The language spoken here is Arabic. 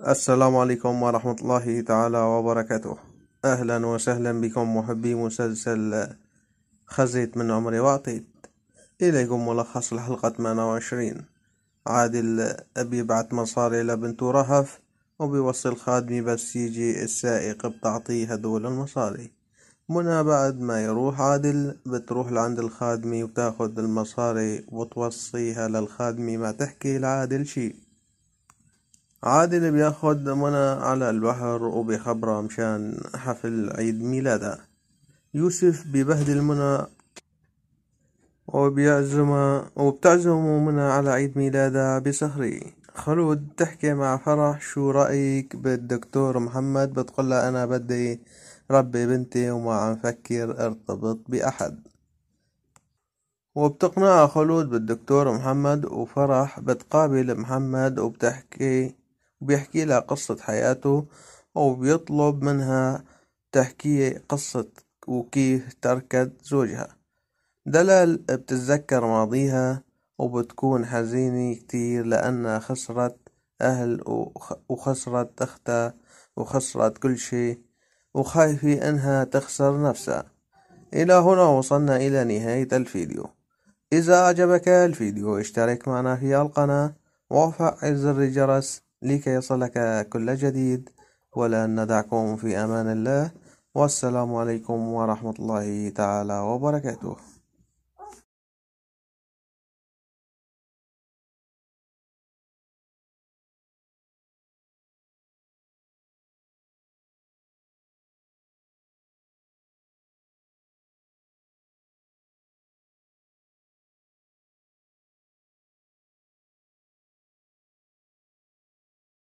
السلام عليكم ورحمة الله تعالى وبركاته أهلا وسهلا بكم محبي مسلسل خزيت من عمري وعطيت إليكم ملخص الحلقة 28 عادل أبي بعت مصاري لبنته رهف وبيوصل خادمي بس يجي السائق بتعطيه هدول المصاري منى بعد ما يروح عادل بتروح لعند الخادمي وتاخد المصاري وتوصيها للخادمي ما تحكي لعادل شي عادل بياخد منى على البحر وبيخبرها مشان حفل عيد ميلادها يوسف بيبهدل منى وبيعزمها وبتعزمه منى على عيد ميلادها بصخري خلود تحكي مع فرح شو رأيك بالدكتور محمد له أنا بدي ربي بنتي وما عم فكر ارتبط بأحد وبتقنع خلود بالدكتور محمد وفرح بتقابل محمد وبتحكي وبيحكي لها قصة حياته وبيطلب منها تحكي قصة وكيف تركت زوجها دلال بتتذكر ماضيها وبتكون حزينة كتير لأنها خسرت أهل وخسرت أختها وخسرت كل شيء وخايفة أنها تخسر نفسها إلى هنا وصلنا إلى نهاية الفيديو إذا أعجبك الفيديو اشترك معنا في القناة وفعل زر الجرس لكي يصلك كل جديد ولا ندعكم في أمان الله والسلام عليكم ورحمة الله تعالى وبركاته